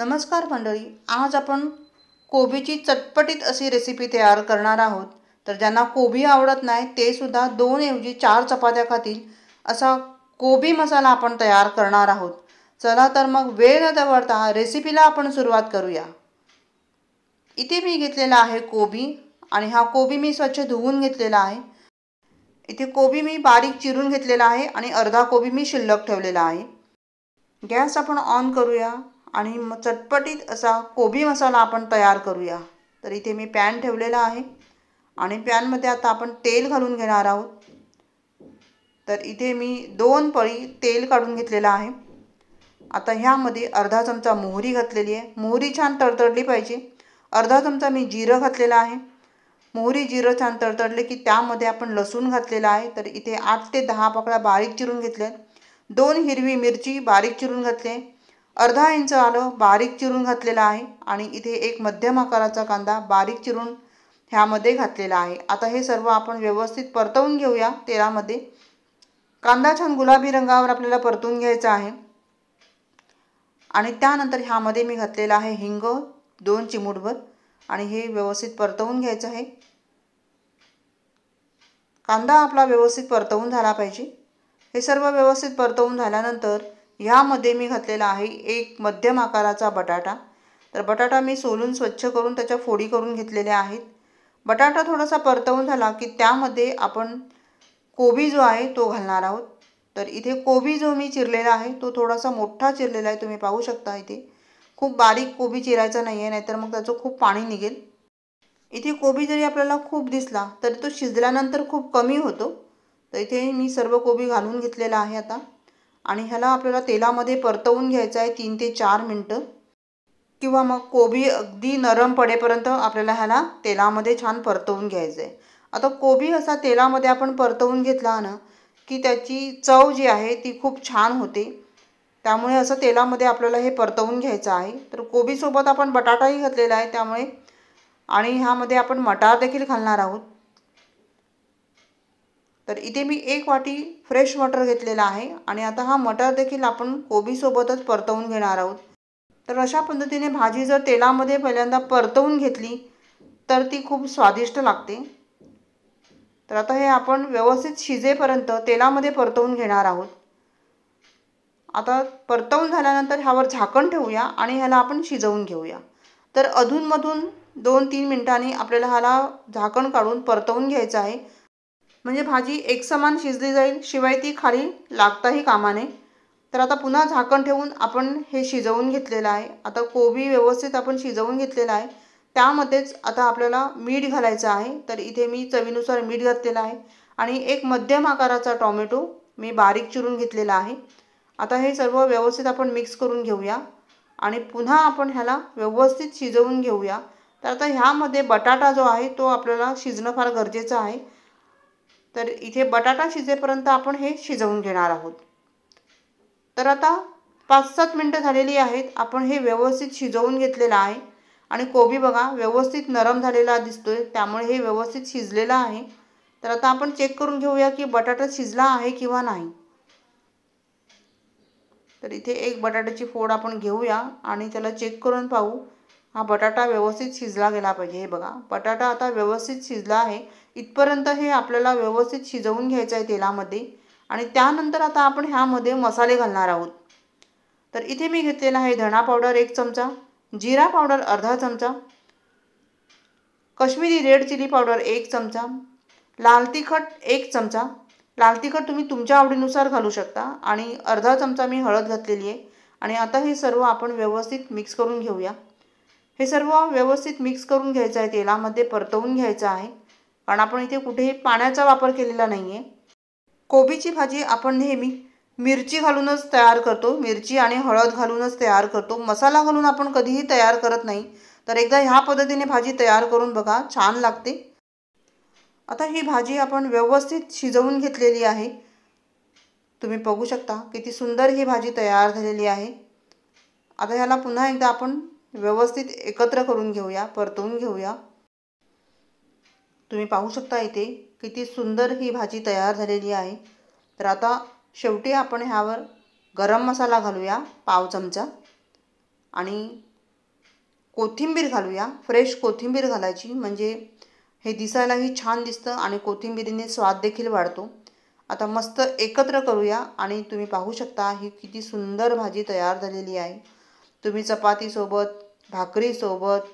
नमस्कार मंडळी आज आपण कोबीची चटपटीत अशी रेसिपी तयार करणार आहोत तर ज्यांना कोबी आवडत नाही ते सुद्धा दोन ऐवजी चार चपात्या खातील असा कोबी मसाला आपण तयार करणार आहोत चला तर मग वेळ न दवडता रेसिपीला आपण सुरुवात करूया इथे मी घेतलेला आहे कोबी आणि हा कोबी मी स्वच्छ धुवून घेतलेला आहे इथे कोबी मी बारीक चिरून घेतलेला आहे आणि अर्धा कोबी मी शिल्लक ठेवलेला आहे गॅस आपण ऑन करूया आणि मग चटपटीत असा कोबी मसाला आपण तयार करूया तर इथे मी पॅन ठेवलेला आहे आणि पॅनमध्ये आता आपण तेल घालून घेणार आहोत तर इथे मी दोन पळी तेल काढून घेतलेला आहे आता ह्यामध्ये अर्धा चमचा मोहरी घातलेली आहे मोहरी छान तडतडली पाहिजे अर्धा चमचा मी जिरं घातलेला आहे मोहरी जिरं छान तडतडले की त्यामध्ये आपण लसूण घातलेला आहे तर इथे आठ ते दहा पाकळ्या बारीक चिरून घेतल्या दोन हिरवी मिरची बारीक चिरून घातले अर्धा इंच आलं बारीक चिरून घातलेलं आहे आणि इथे एक मध्यम आकाराचा कांदा बारीक चिरून ह्यामध्ये घातलेला आहे आता हे सर्व आपण व्यवस्थित परतवून घेऊया तेलामध्ये कांदा छान गुलाबी रंगावर आपल्याला परतून घ्यायचा आहे आणि त्यानंतर ह्यामध्ये मी घातलेला आहे हिंग दोन चिमूटभर आणि हे व्यवस्थित परतवून घ्यायचं आहे कांदा आपला व्यवस्थित परतवून झाला पाहिजे हे सर्व व्यवस्थित परतवून झाल्यानंतर ह्यामध्ये मी घातलेला आहे एक मध्यम आकाराचा बटाटा तर बटाटा मी सोलून स्वच्छ करून त्याच्या फोडी करून घेतलेल्या आहेत बटाटा थोडासा परतवून झाला की त्यामध्ये आपण कोबी जो आहे तो घालणार आहोत तर इथे कोबी जो मी चिरलेला आहे तो थोडासा मोठा चिरलेला आहे तुम्ही पाहू शकता इथे खूप बारीक कोबी चिरायचा नाही आहे नाहीतर मग त्याचं खूप पाणी निघेल इथे कोबी जरी आपल्याला खूप दिसला तरी तो शिजल्यानंतर खूप कमी होतो तर इथे मी सर्व कोबी घालून घेतलेला आहे आता आणि ह्याला आपल्याला तेलामध्ये परतवून घ्यायचं आहे तीन ते चार मिनटं किंवा मग कोबी अगदी नरम पडेपर्यंत आपल्याला ह्याला तेलामध्ये छान परतवून घ्यायचं आहे आता कोबी असा तेलामध्ये आपण परतवून घेतला ना की त्याची चव जी आहे ती खूप छान होते त्यामुळे असं तेलामध्ये आपल्याला हे परतवून घ्यायचं आहे तर कोबीसोबत आपण बटाटाही घातलेला आहे त्यामुळे आणि ह्यामध्ये आपण मटार देखील घालणार आहोत तर इथे मी एक वाटी फ्रेश मटर घेतलेला आहे आणि आता हा मटर देखील आपण कोबीसोबतच परतवून घेणार आहोत तर अशा पद्धतीने भाजी जर तेलामध्ये पहिल्यांदा परतवून घेतली तर ती खूप स्वादिष्ट लागते तर आता हे आपण व्यवस्थित शिजेपर्यंत तेलामध्ये परतवून घेणार आहोत आता परतवून झाल्यानंतर ह्यावर झाकण ठेवूया आणि ह्याला आपण शिजवून घेऊया तर अधूनमधून दोन तीन मिनटांनी आपल्याला ह्याला झाकण काढून परतवून घ्यायचं आहे म्हणजे भाजी एकसमान शिजली जाईल शिवाय ती खाली लागताही कामाने तर आता पुन्हा झाकण ठेवून आपण हे शिजवून घेतलेलं आहे आता कोबी व्यवस्थित आपण शिजवून घेतलेला आहे त्यामध्येच आता आपल्याला मीठ घालायचं आहे तर इथे मी चवीनुसार मीठ घातलेलं आहे आणि एक मध्यम आकाराचा टॉमॅटो मी बारीक चिरून घेतलेला आहे आता हे सर्व व्यवस्थित आपण मिक्स करून घेऊया आणि पुन्हा आपण ह्याला व्यवस्थित शिजवून घेऊया तर आता ह्यामध्ये बटाटा जो आहे तो आपल्याला शिजणं फार गरजेचं आहे तर इथे बटाटा शिजेपर्यंत आपण हे शिजवून घेणार आहोत तर आता पाच सात मिनटं झालेली आहेत आपण हे व्यवस्थित शिजवून घेतलेलं आहे आणि कोबी बघा व्यवस्थित नरम झालेला दिसतोय त्यामुळे हे व्यवस्थित शिजलेलं आहे तर आता आपण चेक करून घेऊया की बटाटा शिजला आहे किंवा नाही तर इथे एक बटाट्याची फोड आपण घेऊया आणि त्याला चेक करून पाहू हा बटाटा व्यवस्थित शिजला गेला पाहिजे हे बघा बटाटा आता व्यवस्थित शिजला आहे इथपर्यंत हे आपल्याला व्यवस्थित शिजवून घ्यायचं आहे तेलामध्ये आणि त्यानंतर आता आपण ह्यामध्ये मसाले घालणार आहोत तर इथे मी घेतलेला आहे धणा पावडर एक चमचा जिरा पावडर अर्धा चमचा कश्मीरी रेड चिली पावडर एक चमचा लाल तिखट एक चमचा लाल तिखट तुम्ही तुमच्या आवडीनुसार घालू शकता आणि अर्धा चमचा मी हळद घातलेली आहे आणि आता हे सर्व आपण व्यवस्थित मिक्स करून घेऊया हे सर्व व्यवस्थित मिक्स करून घ्यायचं आहे तेलामध्ये परतवून घ्यायचं आहे कारण आपण इथे कुठेही पाण्याचा वापर केलेला नाही आहे कोबीची भाजी आपण नेहमी मिरची घालूनच तयार करतो मिरची आणि हळद घालूनच तयार करतो मसाला घालून आपण कधीही तयार करत नाही तर एकदा ह्या पद्धतीने भाजी तयार करून बघा छान लागते आता ही भाजी आपण व्यवस्थित शिजवून घेतलेली आहे तुम्ही बघू शकता किती सुंदर ही भाजी तयार झालेली आहे आता ह्याला पुन्हा एकदा आपण व्यवस्थित एकत्र करून घेऊया परतवून घेऊया तुम्ही पाहू शकता इथे किती सुंदर ही भाजी तयार झालेली आहे तर आता शेवटी आपण ह्यावर गरम मसाला घालूया पाव चमचा आणि कोथिंबीर घालूया फ्रेश कोथिंबीर घालायची म्हणजे हे दिसायलाही छान दिसतं आणि कोथिंबीरीने स्वाद देखील वाढतो आता मस्त एकत्र करूया आणि तुम्ही पाहू शकता ही किती सुंदर भाजी तयार झालेली आहे तुम्ही चपातीसोबत भाकरीसोबत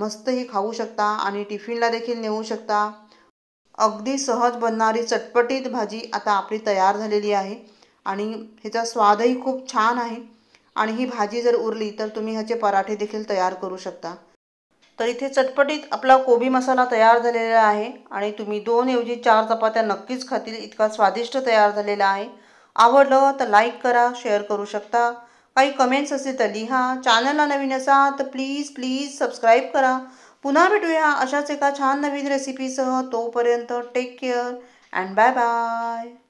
मस्तही खाऊ शकता आणि टिफिनला देखील नेऊ शकता अगदी सहज बनणारी चटपटीत भाजी आता आपली तयार झालेली आहे आणि ह्याचा स्वादही खूप छान आहे आणि ही भाजी जर उरली तर तुम्ही ह्याचे पराठे देखील तयार करू शकता तर इथे चटपटीत आपला कोबी मसाला तयार झालेला आहे आणि तुम्ही दोन ऐवजी चार चपात्या नक्कीच खातील इतका स्वादिष्ट तयार झालेला आहे आवडलं तर लाईक करा शेअर करू शकता काही कमेंट्स असतील तर लिहा चॅनलला नवीन असा तर प्लीज प्लीज सबस्क्राईब करा पुन्हा भेटूया अशाच एका छान नवीन रेसिपीसह तोपर्यंत take care and bye bye